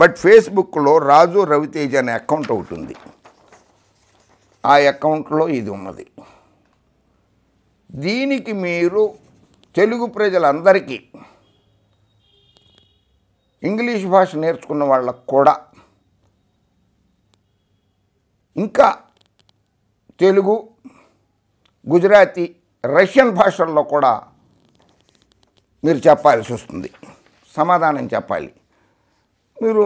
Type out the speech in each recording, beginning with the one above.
but ఫేస్బుక్లో రాజు రవితేజ్ అనే account ఒకటి ఉంది ఆ అకౌంట్లో ఇది ఉన్నది దీనికి మీరు తెలుగు ప్రజలందరికీ ఇంగ్లీష్ భాష నేర్చుకున్న వాళ్ళకు కూడా ఇంకా తెలుగు గుజరాతీ రష్యన్ భాషల్లో కూడా మీరు చెప్పాల్సి వస్తుంది సమాధానం చెప్పాలి మీరు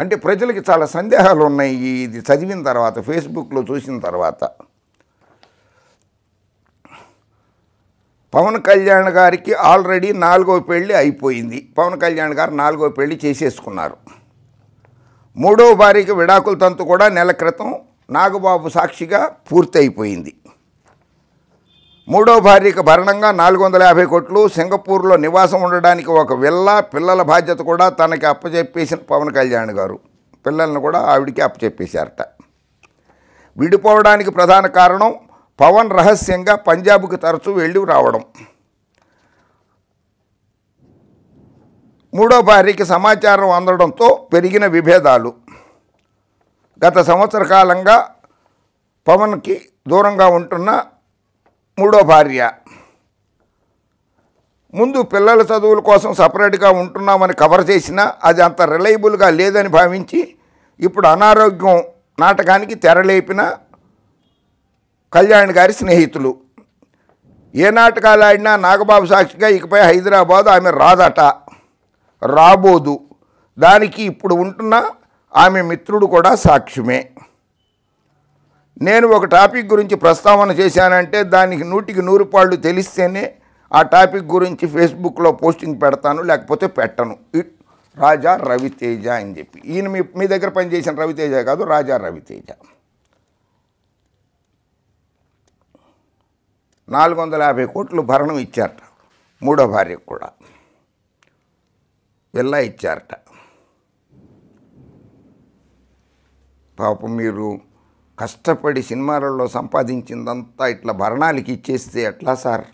అంటే ప్రజలకి చాలా సందేహాలు ఉన్నాయి ఇది చదివిన తర్వాత ఫేస్బుక్లో చూసిన తర్వాత పవన్ కళ్యాణ్ గారికి ఆల్రెడీ నాలుగో పెళ్ళి అయిపోయింది పవన్ కళ్యాణ్ గారు నాలుగో పెళ్ళి చేసేసుకున్నారు మూడో భార్యకి విడాకుల తంతు కూడా నెల క్రితం నాగబాబు సాక్షిగా పూర్తి అయిపోయింది మూడో భార్యకు భరణంగా నాలుగు వందల యాభై కోట్లు సింగపూర్లో నివాసం ఉండడానికి ఒక విల్ల పిల్లల బాధ్యత కూడా తనకి అప్పచెప్పేసిన పవన్ కళ్యాణ్ గారు పిల్లల్ని కూడా ఆవిడికి అప్పచెప్పేశారట విడిపోవడానికి ప్రధాన కారణం పవన్ రహస్యంగా పంజాబ్కి తరచూ వెళ్ళి రావడం మూడో భార్యకి సమాచారం అందడంతో పెరిగిన విభేదాలు గత సంవత్సర కాలంగా పవన్కి దూరంగా ఉంటున్న మూడో భార్య ముందు పిల్లల చదువుల కోసం సపరేట్గా ఉంటున్నామని కవర్ చేసినా అది అంత రిలయబుల్గా లేదని భావించి ఇప్పుడు అనారోగ్యం నాటకానికి తెరలేపిన కళ్యాణ్ గారి స్నేహితులు ఏ నాటకాలు ఆడినా నాగబాబు సాక్షిగా ఇకపై హైదరాబాదు ఆమె రాదట రాబోదు దానికి ఇప్పుడు ఉంటున్న ఆమె మిత్రుడు కూడా సాక్ష్యమే నేను ఒక టాపిక్ గురించి ప్రస్తావన చేశానంటే దానికి నూటికి నూరు పాళ్ళు తెలిస్తేనే ఆ టాపిక్ గురించి ఫేస్బుక్లో పోస్టింగ్ పెడతాను లేకపోతే పెట్టను రాజా రవితేజ అని చెప్పి ఈయన మీ మీ దగ్గర పనిచేసిన రవితేజ కాదు రాజా రవితేజ నాలుగు వందల యాభై కోట్లు భరణం ఇచ్చారట మూడో భార్యకు కూడా విల్లా ఇచ్చారట పాపం మీరు కష్టపడి సినిమాలలో సంపాదించిందంతా ఇట్లా భరణాలకి ఇచ్చేస్తే ఎట్లా సార్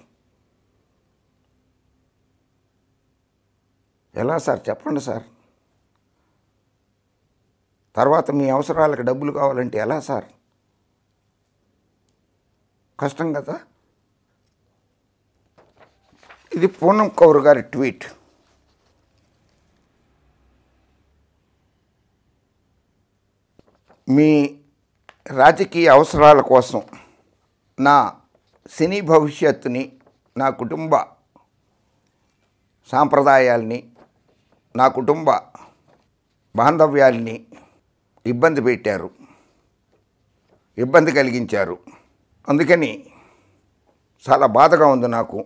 ఎలా సార్ చెప్పండి సార్ తర్వాత మీ అవసరాలకు డబ్బులు కావాలంటే ఎలా సార్ కష్టం కదా ఇది పూనం కౌర్ గారి ట్వీట్ మీ రాజకీయ అవసరాల కోసం నా సినీ భవిష్యత్తుని నా కుటుంబ సాంప్రదాయాల్ని నా కుటుంబ బాంధవ్యాల్ని ఇబ్బంది పెట్టారు ఇబ్బంది కలిగించారు అందుకని చాలా బాధగా ఉంది నాకు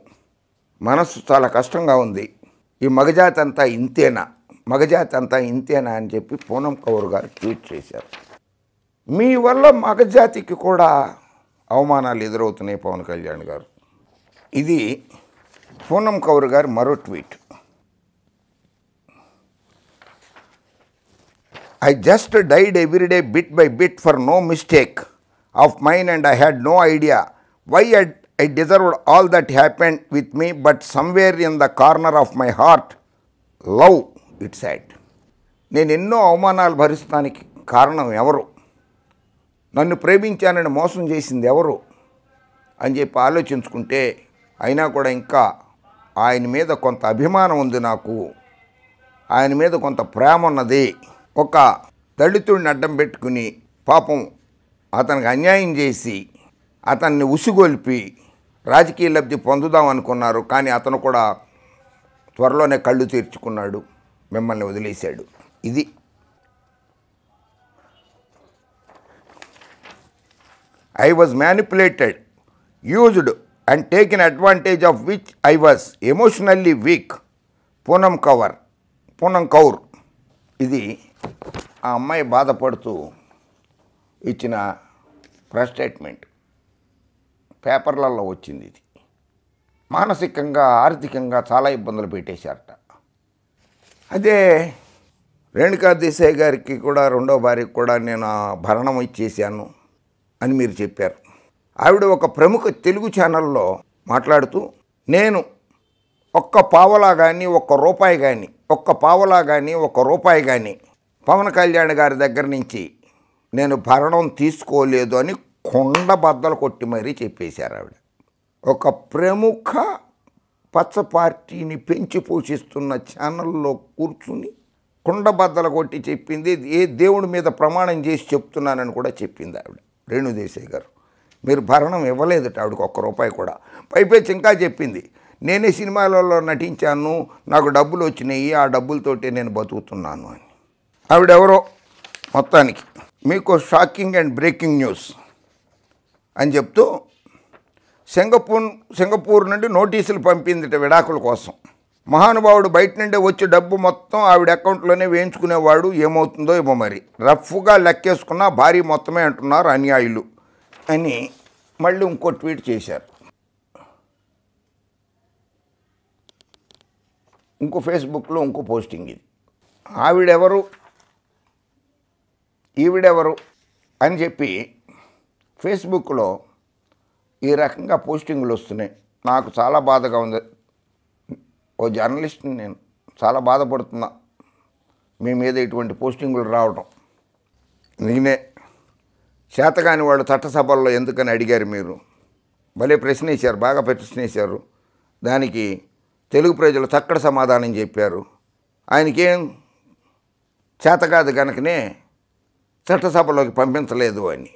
మనస్సు చాలా కష్టంగా ఉంది ఈ మగజాతంతా ఇంతేనా మగజాతంతా ఇంతేనా అని చెప్పి పూనం కౌర్ గారు ట్వీట్ చేశారు మీ వల్ల మగజాతికి కూడా అవమానాలు ఎదురవుతున్నాయి పవన్ కళ్యాణ్ గారు ఇది పూనం కౌర్ గారు మరో tweet I just died everyday bit by bit for no mistake of mine and I had no idea why I deserve deserved all that happened with me but somewhere in the corner of my heart love it's at నేను ఎన్నో అవమానాలు భరిస్తానికి కారణం ఎవరు నన్ను ప్రేమించానని మోసం చేసింది ఎవరు అని చెప్పి ఆలోచించుకుంటే అయినా కూడా ఇంకా ఆయన మీద కొంత అభిమానం ఉంది నాకు ఆయన మీద కొంత ప్రేమ ఉన్నది ఒక దళితుడిని అడ్డం పెట్టుకుని పాపం అతనికి అన్యాయం చేసి అతన్ని ఉసిగొల్పి రాజకీయ లబ్ధి పొందుదాం అనుకున్నారు కానీ అతను కూడా త్వరలోనే కళ్ళు తీర్చుకున్నాడు మిమ్మల్ని వదిలేశాడు ఇది I was manipulated used and taken advantage of which I was emotionally weak Poonam Kaur Poonam Kaur ఇది ఆ అమ్మాయి బాధపడుతూ ఇచ్చిన ప్రెస్ స్టేట్మెంట్ పేపర్లలో వచ్చింది ఇది మానసికంగా ఆర్థికంగా చాలా ఇబ్బందులు పెట్టేశారట అదే రేణుకా దేశాయ్ గారికి కూడా రెండో భార్యకి కూడా నేను భరణం ఇచ్చేసాను అని మీరు చెప్పారు ఆవిడ ఒక ప్రముఖ తెలుగు ఛానల్లో మాట్లాడుతూ నేను ఒక్క పావలా కానీ ఒక్క రూపాయి కానీ ఒక్క పావలా కానీ ఒక్క రూపాయి కానీ పవన్ కళ్యాణ్ గారి దగ్గర నుంచి నేను భరణం తీసుకోలేదు అని కొండ బద్దలు కొట్టి మరీ చెప్పేశారు ఆవిడ ఒక ప్రముఖ పచ్చ పార్టీని పెంచి పోషిస్తున్న ఛానల్లో కూర్చుని కుండబద్దల కొట్టి చెప్పింది ఏ దేవుడి మీద ప్రమాణం చేసి చెప్తున్నానని కూడా చెప్పింది ఆవిడ రేణుదేశాయ్ గారు మీరు భరణం ఇవ్వలేదట ఆవిడకి ఒక్క రూపాయి కూడా పైపేచి ఇంకా చెప్పింది నేనే సినిమాలలో నటించాను నాకు డబ్బులు వచ్చినాయి ఆ డబ్బులతో నేను బతుకుతున్నాను అని ఆవిడెవరో మొత్తానికి మీకు షాకింగ్ అండ్ బ్రేకింగ్ న్యూస్ అని చెప్తూ సింగపూర్ సింగపూర్ నుండి నోటీసులు పంపిందిట విడాకుల కోసం మహానుభావుడు బయట నుండి వచ్చి డబ్బు మొత్తం ఆవిడ అకౌంట్లోనే వేయించుకునేవాడు ఏమవుతుందో ఏమో మరి రఫ్గా లెక్కేసుకున్న భారీ మొత్తమే అంటున్నారు అన్యాయులు అని మళ్ళీ ఇంకో ట్వీట్ చేశారు ఇంకో ఫేస్బుక్లో ఇంకో పోస్టింగ్ ఇది ఆవిడెవరు ఈవిడెవరు అని చెప్పి ఫేస్బుక్లో ఈ రకంగా పోస్టింగ్లు వస్తున్నాయి నాకు చాలా బాధగా ఉంది ఓ జర్నలిస్ట్ని నేను చాలా బాధపడుతున్నా మీ మీద ఇటువంటి పోస్టింగులు రావడం నేనే చేతగాని వాళ్ళు చట్టసభల్లో ఎందుకని అడిగారు మీరు భలే ప్రశ్నించారు బాగా ప్రశ్నించారు దానికి తెలుగు ప్రజలు చక్కడ సమాధానం చెప్పారు ఆయనకేం కాదు కనుకనే చట్టసభలోకి పంపించలేదు అని